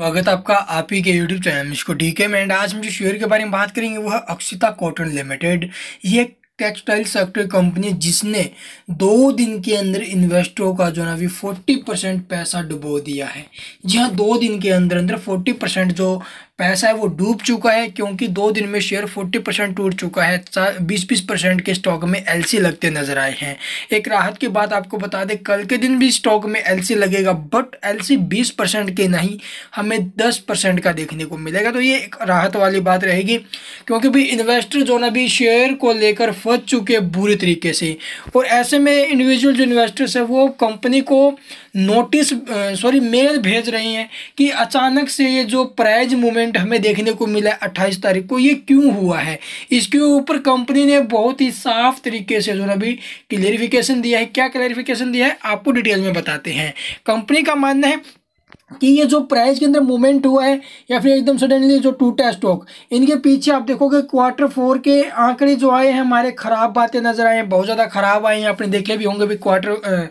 स्वागत तो आपका आप ही के यूट्यूब चैनल मिस्को डी के में एंड आज हम जो शेयर के बारे में बात करेंगे वो है अक्षिता कॉटन लिमिटेड ये एक टेक्सटाइल सेक्टर कंपनी जिसने दो दिन के अंदर इन्वेस्टरों का जो ना अभी फोर्टी परसेंट पैसा डुबो दिया है जी हाँ दो दिन के अंदर अंदर फोर्टी परसेंट जो पैसा है वो डूब चुका है क्योंकि दो दिन में शेयर 40 परसेंट टूट चुका है बीस बीस परसेंट के स्टॉक में एलसी लगते नजर आए हैं एक राहत की बात आपको बता दें कल के दिन भी स्टॉक में एलसी लगेगा बट एलसी 20 परसेंट के नहीं हमें 10 परसेंट का देखने को मिलेगा तो ये एक राहत वाली बात रहेगी क्योंकि भी इन्वेस्टर जो ना भी शेयर को लेकर फंस चुके बुरे तरीके से और ऐसे में इंडिविजुअल जो इन्वेस्टर्स है वो कंपनी को नोटिस सॉरी मेल भेज रहे हैं कि अचानक से ये जो प्राइज मूवमेंट हमें देखने को मिला है अट्ठाईस तारीख को ये क्यों हुआ है इसके ऊपर कंपनी ने बहुत ही साफ तरीके से जो अभी क्लियरिफिकेशन दिया है क्या क्लैरिफिकेशन दिया है आपको डिटेल में बताते हैं कंपनी का मानना है कि ये जो प्राइस के अंदर मूवमेंट हुआ है या फिर एकदम सडनली जो टूटा स्टॉक इनके पीछे आप देखोगे क्वार्टर फोर के आंकड़े जो आए हैं हमारे ख़राब बातें नज़र आए हैं बहुत ज़्यादा ख़राब आए हैं आपने देखे भी होंगे भी quarter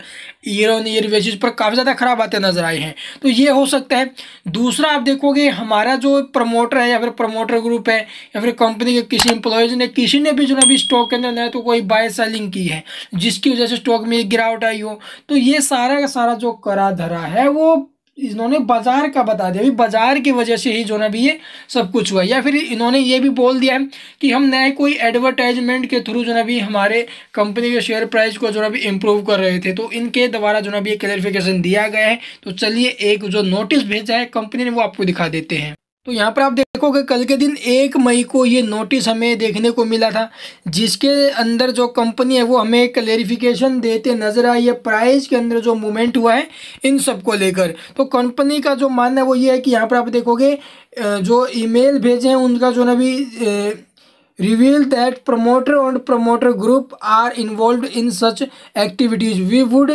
year on year basis पर काफ़ी ज़्यादा ख़राब बातें नज़र आई हैं तो ये हो सकता है दूसरा आप देखोगे हमारा जो प्रमोटर है या फिर प्रमोटर ग्रुप है या फिर कंपनी के किसी एम्प्लॉयज़ ने किसी ने भी जो अभी स्टॉक के अंदर न तो कोई बाय सेलिंग की है जिसकी वजह से स्टॉक में गिरावट आई हो तो ये सारा का सारा जो करा धरा है वो इन्होंने बाज़ार का बता दिया अभी बाज़ार की वजह से ही जो ना भी ये सब कुछ हुआ या फिर इन्होंने ये भी बोल दिया है कि हम नए कोई एडवर्टाइजमेंट के थ्रू जो ना भी हमारे कंपनी के शेयर प्राइस को जो ना भी इम्प्रूव कर रहे थे तो इनके द्वारा जो ना भी ये क्लैरिफिकेशन दिया गया है तो चलिए एक जो नोटिस भेजा है कंपनी ने वो आपको दिखा देते हैं तो यहाँ पर आप देखोगे कल के दिन एक मई को ये नोटिस हमें देखने को मिला था जिसके अंदर जो कंपनी है वो हमें क्लेरिफिकेशन देते नज़र आई है प्राइस के अंदर जो मूवमेंट हुआ है इन सब को लेकर तो कंपनी का जो मानना है वो ये है कि यहाँ पर आप देखोगे जो ईमेल भेजे हैं उनका जो ना भी reveal that promoter and promoter group are involve in such activities we would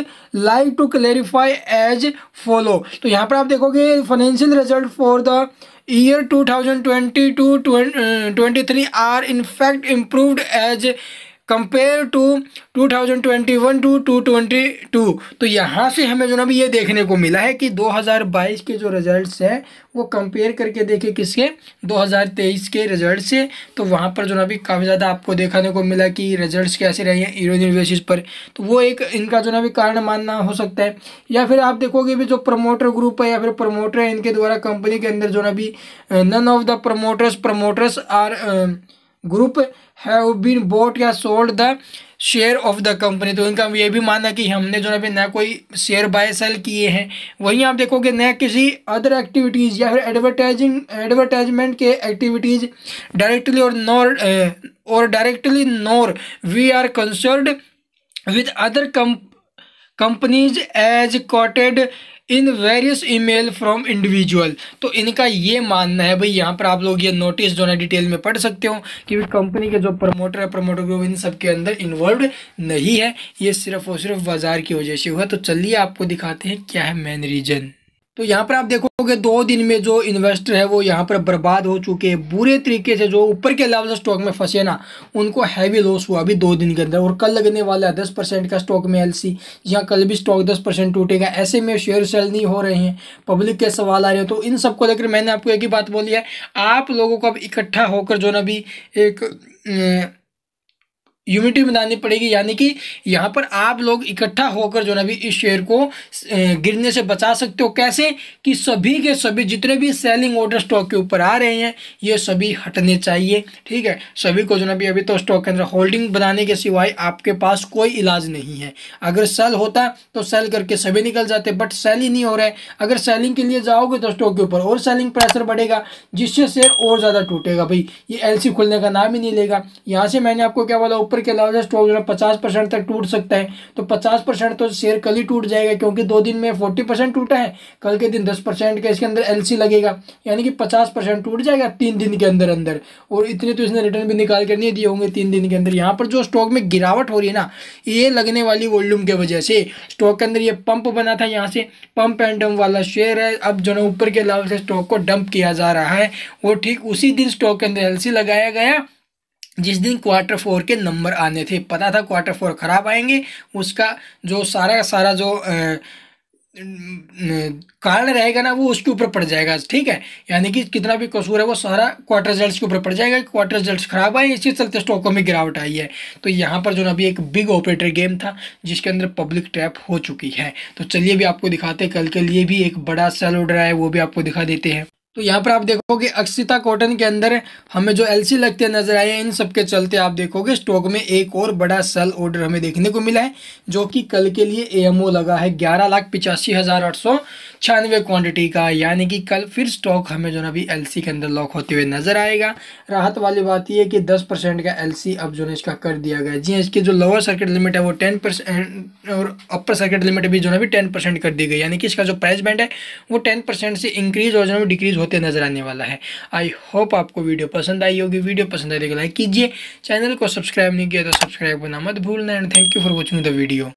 like to clarify as follow तो यहाँ पर आप देखोगे financial result for the year 2022-23 uh, are in fact improved as compare to 2021 to 2022 तो यहाँ से हमें जो ना भी ये देखने को मिला है कि 2022 के जो रिजल्ट्स हैं वो कंपेयर करके देखे किसके 2023 के रिजल्ट से तो वहाँ पर जो ना भी काफ़ी ज़्यादा आपको देखने को मिला कि रिजल्ट्स कैसे रहे हैं यूरोनियन बेसिस पर तो वो एक इनका जो ना भी कारण मानना हो सकता है या फिर आप देखोगे भी जो प्रमोटर ग्रुप है या फिर प्रमोटर है इनके द्वारा कंपनी के अंदर जो ना भी none of the promoters promoters are group have been bought या sold the share of the company तो इनका ये भी माना कि हमने जो है अभी ना कोई शेयर बाय सेल किए हैं वहीं आप देखोगे न किसी अदर एक्टिविटीज़ या फिर एडवर्टाइजिंग एडवर्टाइजमेंट के एक्टिविटीज़ डायरेक्टली और नॉर और directly nor we are concerned with other comp companies as quoted in various email from individual तो इनका ये मानना है भाई यहाँ पर आप लोग ये नोटिस जो है डिटेल में पढ़ सकते हो कि कंपनी के जो प्रमोटर है प्रमोटर ग्रुप इन सब के अंदर इन्वॉल्व नहीं है ये सिर्फ और सिर्फ बाजार की वजह से हुआ तो चलिए आपको दिखाते हैं क्या है मेन रीजन तो यहाँ पर आप देखोगे दो दिन में जो इन्वेस्टर है वो यहाँ पर बर्बाद हो चुके हैं बुरे तरीके से जो ऊपर के लेवल स्टॉक में फंसे ना उनको हैवी लॉस हुआ अभी दो दिन के अंदर और कल लगने वाला है दस परसेंट का स्टॉक में एलसी यहाँ कल भी स्टॉक दस परसेंट टूटेगा ऐसे में शेयर सेल नहीं हो रहे हैं पब्लिक के सवाल आ रहे हैं तो इन सबको लेकर मैंने आपको एक ही बात बोली है आप लोगों को अब इकट्ठा होकर जो ना अभी एक यूनिटी बनानी पड़ेगी यानी कि यहाँ पर आप लोग इकट्ठा होकर जो ना भी इस शेयर को गिरने से बचा सकते हो कैसे कि सभी के सभी जितने भी सेलिंग ऑर्डर स्टॉक के ऊपर आ रहे हैं ये सभी हटने चाहिए ठीक है सभी को जो ना भी अभी तो स्टॉक के अंदर होल्डिंग बनाने के सिवाय आपके पास कोई इलाज नहीं है अगर सेल होता तो सेल करके सभी निकल जाते बट सेल ही नहीं हो रहा है अगर सेलिंग के लिए जाओगे तो स्टॉक के ऊपर और सेलिंग प्रेशर बढ़ेगा जिससे शेयर और ज़्यादा टूटेगा भाई ये एल खुलने का नाम ही नहीं लेगा यहाँ से मैंने आपको क्या बोला ऊपर के अलावा जस्ट वो पचास परसेंट तक टूट सकता है तो पचास परसेंट तो शेयर कल ही टूट जाएगा क्योंकि दो दिन में फोर्टी परसेंट टूटा है कल के दिन दस परसेंट का इसके अंदर एलसी लगेगा यानी कि पचास परसेंट टूट जाएगा तीन दिन के अंदर अंदर और इतने तो इसने रिटर्न भी निकाल कर नहीं दिए होंगे तीन दिन के अंदर यहाँ पर जो स्टॉक में गिरावट हो रही है ना ये लगने वाली वॉल्यूम की वजह से स्टॉक के अंदर ये पंप बना था यहाँ से पंप एंड डम वाला शेयर है अब जो ऊपर के अलावा से स्टॉक को डंप किया जा रहा है वो ठीक उसी दिन स्टॉक के अंदर एल लगाया गया जिस दिन क्वार्टर फोर के नंबर आने थे पता था क्वार्टर फोर ख़राब आएंगे उसका जो सारा का सारा जो कारण रहेगा ना वो उसके ऊपर पड़ जाएगा ठीक है यानी कि कितना भी कसूर है वो सारा क्वार्टर रिजल्ट के ऊपर पड़ जाएगा क्वार्टर रिजल्ट खराब आए इसके चलते स्टॉकों में गिरावट आई है तो यहाँ पर जो ना अभी एक बिग ऑपरेटर गेम था जिसके अंदर पब्लिक ट्रैप हो चुकी है तो चलिए भी आपको दिखाते कल के लिए भी एक बड़ा सेल ऑर्डर आया वो भी आपको दिखा देते हैं तो यहाँ पर आप देखोगे अक्षिता कॉटन के अंदर हमें जो एलसी लगते नजर आए इन सब के चलते आप देखोगे स्टॉक में एक और बड़ा सेल ऑर्डर हमें देखने को मिला है जो कि कल के लिए एएमओ लगा है ग्यारह लाख पिचासी हज़ार आठ सौ छियानवे क्वांटिटी का यानी कि कल फिर स्टॉक हमें जो है अभी एल के अंदर लॉक होते हुए नज़र आएगा राहत वाली बात यह कि दस परसेंट का एल अब जो है इसका कर दिया गया जी हाँ, इसकी जो लोअर सर्किट लिमिट है वो टेन परसेंट और अपर सर्किट लिमिट भी जो है टेन परसेंट कर दी गई यानी कि इसका जो प्राइस बैंड है वो टेन परसेंट से इंक्रीज और जो है डिक्रीज होते नज़र आने वाला है आई होप आपको वीडियो पसंद आई होगी वीडियो पसंद आई तो लाइक कीजिए चैनल को सब्सक्राइब नहीं किया तो सब्सक्राइब करना मत भूलना and thank you for watching the video